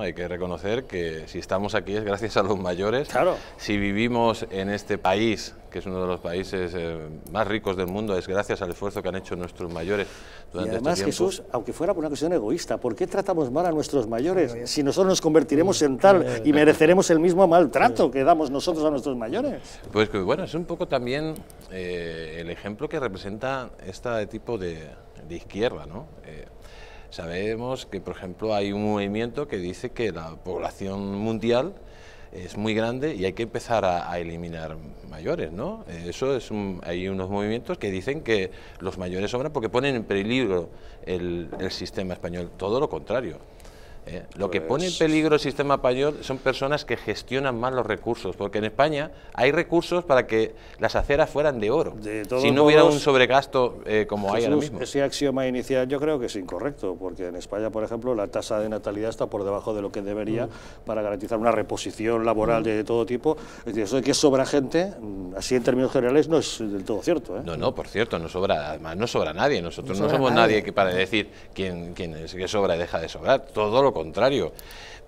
Hay que reconocer que si estamos aquí es gracias a los mayores. Si vivimos en este país, que es uno de los países eh, más ricos del mundo, es gracias al esfuerzo que han hecho nuestros mayores durante y este además, Jesús, aunque fuera por una cuestión egoísta, ¿por qué tratamos mal a nuestros mayores si nosotros nos convertiremos en tal y mereceremos el mismo maltrato que damos nosotros a nuestros mayores? Pues que, bueno, es un poco también eh, el ejemplo que representa este tipo de, izquierda, ¿no? Eh, Sabemos que, por ejemplo, hay un movimiento que dice que la población mundial es muy grande y hay que empezar a, eliminar mayores, ¿no? Eh, eso es hay unos movimientos que dicen que los mayores sobran porque ponen en peligro el sistema español. Todo lo contrario. ¿eh? lo que pues pone en peligro el sistema español son personas que gestionan mal los recursos, porque en España hay recursos para que las aceras fueran de oro, si no hubiera un sobregasto eh, como hay ahora mismo. Ese axioma inicial yo creo que es incorrecto, porque en España, por ejemplo, la tasa de natalidad está por debajo de lo que debería mm. para garantizar una reposición laboral mm. de todo tipo. Es eso de que sobra gente, mm, así en términos generales, no es del todo cierto. ¿eh? No, no, por cierto, no sobra, además no sobra nadie, nosotros no, somos nadie. que para decir quién quién es que sobra y deja de sobrar, todo lo contrario.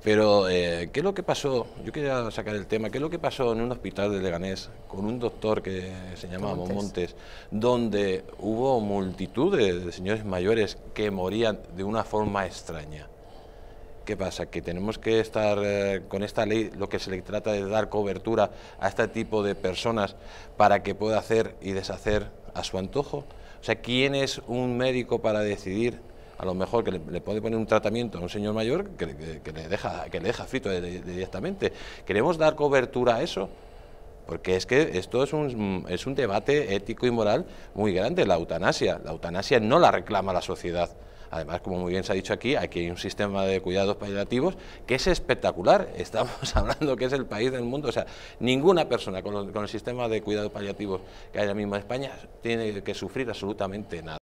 Pero, eh, ¿qué es lo que pasó? Yo quería sacar el tema. ¿Qué es lo que pasó en un hospital de Leganés con un doctor que se llamaba Montes, donde hubo multitudes de señores mayores que morían de una forma extraña? ¿Qué pasa? Que tenemos que estar eh, con esta ley, lo que se le trata de dar cobertura a este tipo de personas para que pueda hacer y deshacer a su antojo. O sea, ¿quién es un médico para decidir a lo mejor que le, puede poner un tratamiento a un señor mayor que, le, deja, que le deja frito directamente. ¿Queremos dar cobertura a eso? Porque es que esto es un, es un debate ético y moral muy grande, la eutanasia. La eutanasia no la reclama la sociedad. Además, como muy bien se ha dicho aquí, aquí hay un sistema de cuidados paliativos que es espectacular. Estamos hablando que es el país del mundo. O sea, ninguna persona con, con el sistema de cuidados paliativos que hay ahora mismo en España tiene que sufrir absolutamente nada.